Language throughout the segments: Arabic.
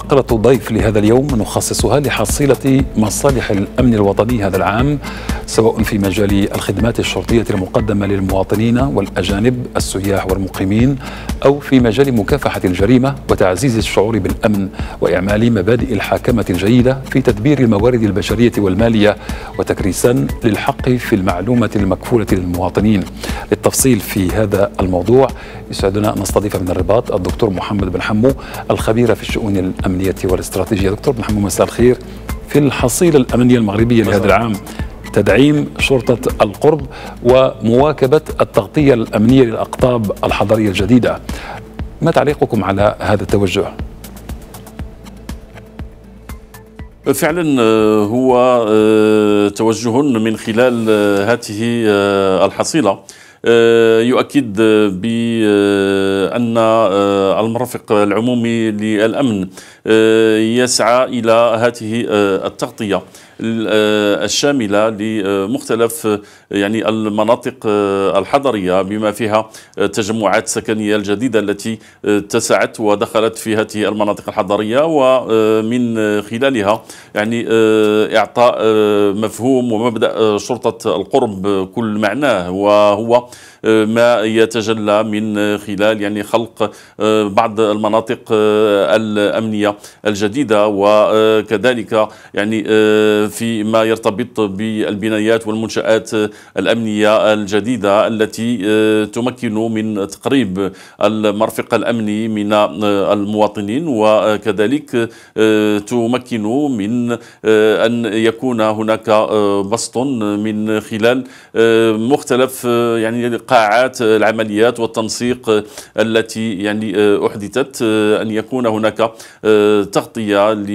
فقرة ضيف لهذا اليوم نخصصها لحصيلة مصالح الأمن الوطني هذا العام سواء في مجال الخدمات الشرطية المقدمة للمواطنين والأجانب السياح والمقيمين أو في مجال مكافحة الجريمة وتعزيز الشعور بالأمن وإعمال مبادئ الحاكمة الجيدة في تدبير الموارد البشرية والمالية وتكريسا للحق في المعلومة المكفولة للمواطنين للتفصيل في هذا الموضوع يسعدنا أن نستضيف من الرباط الدكتور محمد بن حمو الخبير في الشؤون الأمنية الأمنية والاستراتيجية دكتور محمود مساء الخير في الحصيلة الأمنية المغربية لهذا العام تدعيم شرطة القرب ومواكبة التغطية الأمنية للأقطاب الحضرية الجديدة ما تعليقكم على هذا التوجه؟ فعلا آه، هو آه، توجه من خلال آه، هذه الحصيله آه، يؤكد بأن آه، المرافق العمومي للأمن آه، يسعى إلى هذه التغطية آه، الشاملة لمختلف آه، يعني المناطق آه، الحضرية بما فيها التجمعات السكنية الجديدة التي اتسعت ودخلت في هذه المناطق الحضرية ومن خلالها يعني إعطاء مفهوم ومبدأ شرطة القرب كل معناه وهو ما يتجلى من خلال يعني خلق بعض المناطق الأمنية الجديدة وكذلك يعني فيما يرتبط بالبنايات والمنشآت الأمنية الجديدة التي آه، تمكن من تقريب المرفق الأمني من آه، المواطنين وكذلك آه، تمكن من أن يكون هناك بسط من خلال مختلف يعني قاعات العمليات والتنسيق التي يعني أحدثت أن يكون هناك تغطية ل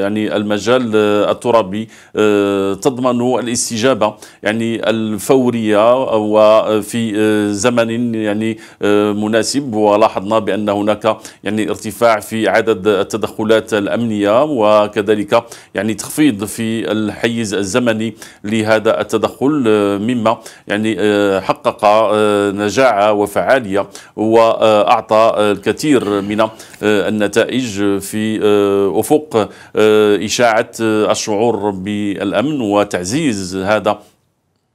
يعني المجال الترابي العربي آه، تضمن الاستجابة يعني الفورية وفي آه، آه، زمن يعني مناسب ولاحظنا بأن هناك يعني ارتفاع في عدد التدخلات الأمنية وكذلك يعني تخفيض في الحيز الزمني لهذا التدخل مما يعني حقق نجاعة وفعالية وأعطى الكثير من آه، النتائج في آه، أفق آه، إشاعة الشعور بالأمن وتعزيز هذا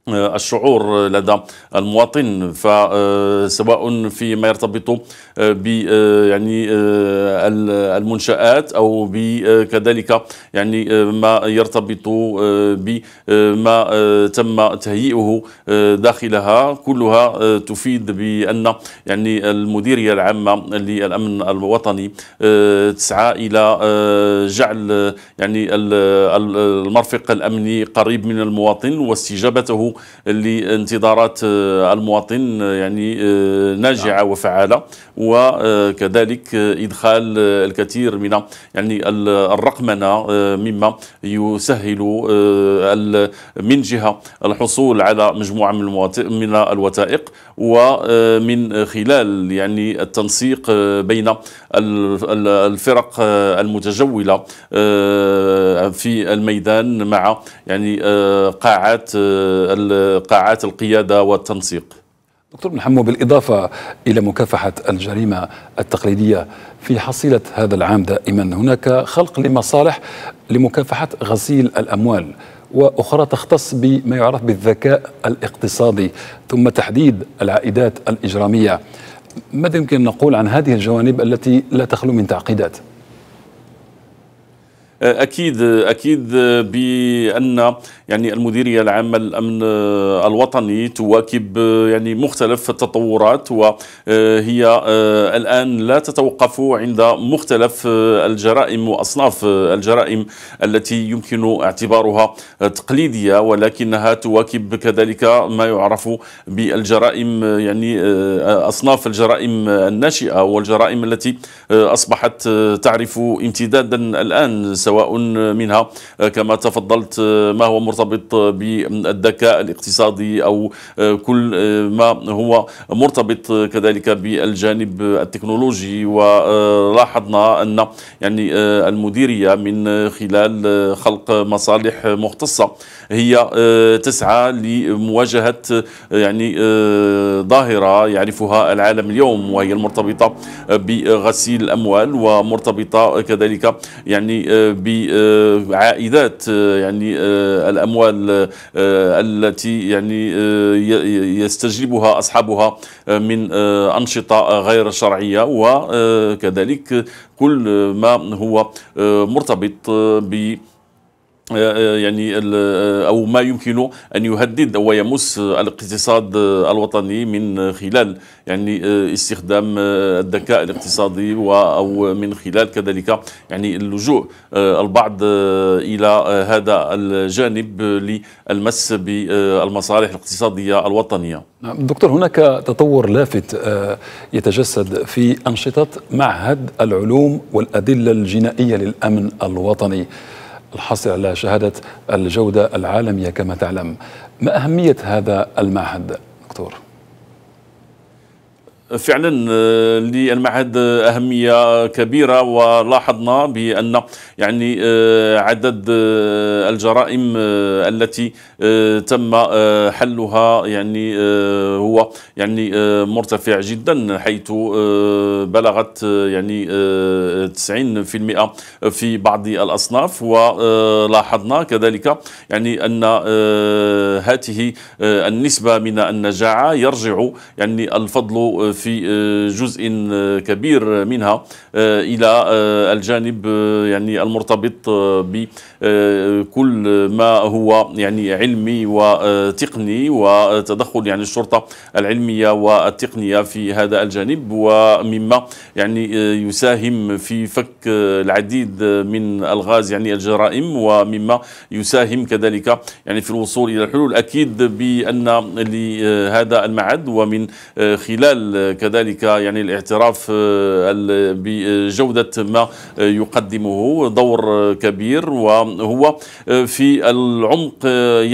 آه، الشعور لدى المواطن فسواء آه، فيما يرتبط آه، ب يعني المنشآت او بكذلك يعني ما يرتبط بما تم تهيئه داخلها كلها تفيد بان يعني المديريه العامه للامن الوطني تسعى الى جعل يعني المرفق الامني قريب من المواطن واستجابته لانتظارات آه، المواطن آه، يعني آه، ناجعه وفعاله وكذلك ادخال الكثير من يعني الرقمنه آه، مما يسهل آه، من جهه الحصول على مجموعه من من الوثائق ومن آه، خلال يعني التنسيق بين الفرق المتجوله في الميدان مع يعني قاعات قاعات القياده والتنسيق دكتور بن حمو بالإضافة إلى مكافحة الجريمة التقليدية في حصيلة هذا العام دائما هناك خلق لمصالح لمكافحة غسيل الأموال واخرى تختص بما يعرف بالذكاء الاقتصادي ثم تحديد العائدات الاجراميه ماذا يمكن ان نقول عن هذه الجوانب التي لا تخلو من تعقيدات آه، اكيد اكيد بان يعني المديريه العامه للامن آه، الوطني تواكب آه، يعني مختلف التطورات وهي الان لا تتوقف عند مختلف الجرائم واصناف الجرائم التي يمكن اعتبارها تقليديه ولكنها تواكب كذلك ما يعرف بالجرائم يعني اصناف الجرائم الناشئه والجرائم التي اصبحت تعرف امتدادا الان سواء منها آه، كما تفضلت آه، ما هو مرتبط بالذكاء الاقتصادي أو آه، كل ما هو مرتبط كذلك بالجانب التكنولوجي ولاحظنا أن يعني المديرية من خلال خلق مصالح مختصة هي تسعى لمواجهة يعني ظاهرة يعرفها العالم اليوم وهي المرتبطة بغسيل الأموال ومرتبطة كذلك يعني بعائدات آه، يعني آه، الأموال آه، التي يعني يستجلبها أصحابها من أنشطة غير شرعية وكذلك كل ما هو مرتبط ب آه، آه، يعني آه، او ما يمكن ان يهدد ويمس الاقتصاد الوطني من خلال يعني استخدام الذكاء الاقتصادي او من خلال كذلك يعني اللجوء البعض الى هذا الجانب للمس بالمصالح الاقتصاديه الوطنيه. نعم، دكتور هناك تطور لافت يتجسد في انشطه معهد العلوم والادله الجنائيه للامن الوطني. الحاصل على شهادة الجودة العالمية كما تعلم ما أهمية هذا المعهد دكتور؟ فعلا آه، للمعهد آه، أهمية كبيرة ولاحظنا بأن يعني آه، عدد الجرائم التي تم حلها يعني هو يعني مرتفع جدا حيث بلغت يعني 90% في بعض الأصناف ولاحظنا كذلك يعني أن هذه النسبة من النجاعة يرجع يعني الفضل في في آه، جزء آه، كبير منها آه، إلى الجانب يعني المرتبط بكل ما هو يعني علمي وتقني وتدخل يعني الشرطة العلمية والتقنية في هذا الجانب ومما يعني يساهم في فك العديد من الغاز يعني الجرائم ومما يساهم كذلك يعني في الوصول إلى الحلول أكيد بأن لهذا المعد ومن خلال كذلك يعني الاعتراف آه، بجودة آه، ما آه، يقدمه دور كبير وهو في العمق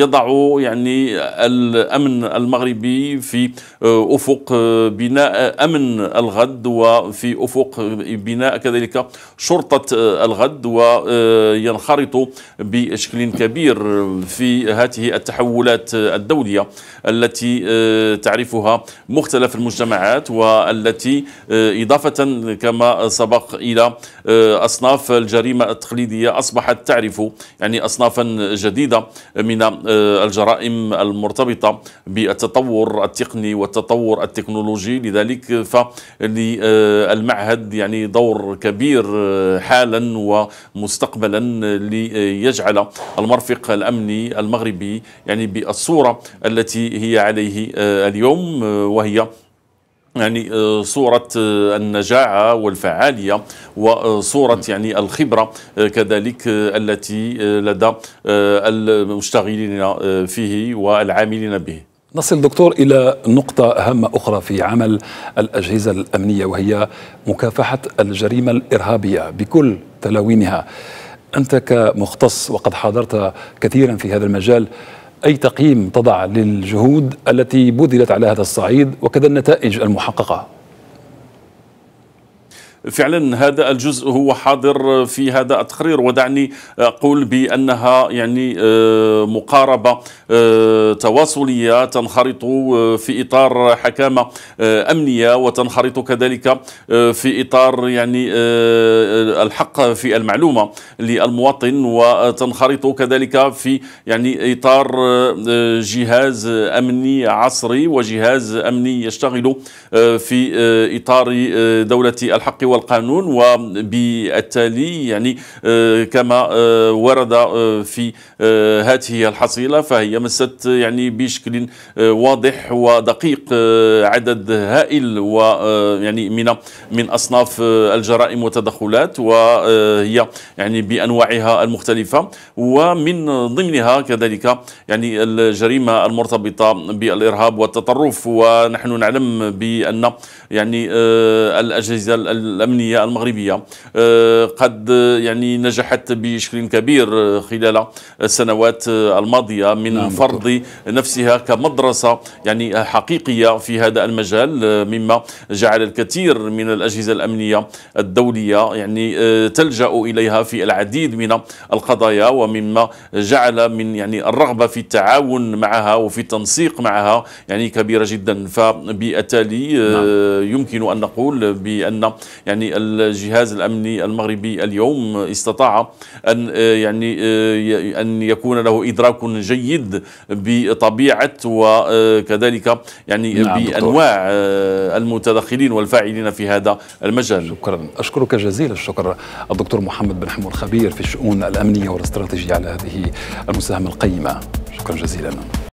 يضع يعني الأمن المغربي في أفق بناء أمن الغد وفي أفق بناء كذلك شرطة الغد وينخرط بشكل كبير في هذه التحولات الدولية التي تعرفها مختلف المجتمعات الحلويات والتي آه، إضافة كما سبق إلى آه، أصناف الجريمة التقليدية أصبحت تعرف يعني أصنافا جديدة من آه، الجرائم المرتبطة بالتطور التقني والتطور التكنولوجي لذلك فالمعهد يعني دور كبير حالا ومستقبلا ليجعل المرفق الأمني المغربي يعني بالصورة التي هي عليه اليوم وهي يعني آه، صورة آه، النجاعة والفعالية وصورة يعني الخبرة آه، كذلك التي لدى المشتغلين فيه والعاملين به نصل دكتور إلى نقطة هامة أخرى في عمل الأجهزة الأمنية وهي مكافحة الجريمة الإرهابية بكل تلاوينها أنت كمختص وقد حاضرت كثيرا في هذا المجال أي تقييم تضع للجهود التي بذلت على هذا الصعيد وكذا النتائج المحققة فعلا هذا الجزء هو حاضر في هذا التقرير ودعني أقول بأنها يعني آه، مقاربة آه، تواصلية تنخرط آه، في إطار حكامة أمنية وتنخرط كذلك في إطار يعني الحق في المعلومة للمواطن وتنخرط كذلك في يعني إطار جهاز أمني عصري وجهاز أمني يشتغل في إطار دولة الحق والقانون وبالتالي يعني آه، كما آه، ورد آه، في هذه الحصيلة فهي مست يعني بشكل واضح ودقيق عدد هائل ويعني من من أصناف الجرائم والتدخلات وهي يعني بأنواعها المختلفة ومن ضمنها كذلك يعني الجريمة المرتبطة بالإرهاب والتطرف ونحن نعلم بأن يعني الأجهزة الأمنية المغربية أه، قد يعني نجحت بشكل كبير خلال السنوات الماضية من نعم فرض دكتور. نفسها كمدرسة يعني حقيقية في هذا المجال أه، مما جعل الكثير من الأجهزة الأمنية الدولية يعني أه، تلجأ إليها في العديد من القضايا ومما جعل من يعني الرغبة في التعاون معها وفي التنسيق معها يعني كبيرة جدا فبالتالي نعم. يمكن أن نقول بأن يعني يعني الجهاز الأمني المغربي اليوم استطاع أن آه، يعني آه، أن يكون له إدراك جيد بطبيعة وكذلك آه، يعني نعم بأنواع دكتور. المتدخلين والفاعلين في هذا المجال شكرا أشكرك جزيل الشكر الدكتور محمد بن حمود الخبير في الشؤون الأمنية والاستراتيجية على هذه المساهمة القيمة شكرا جزيلا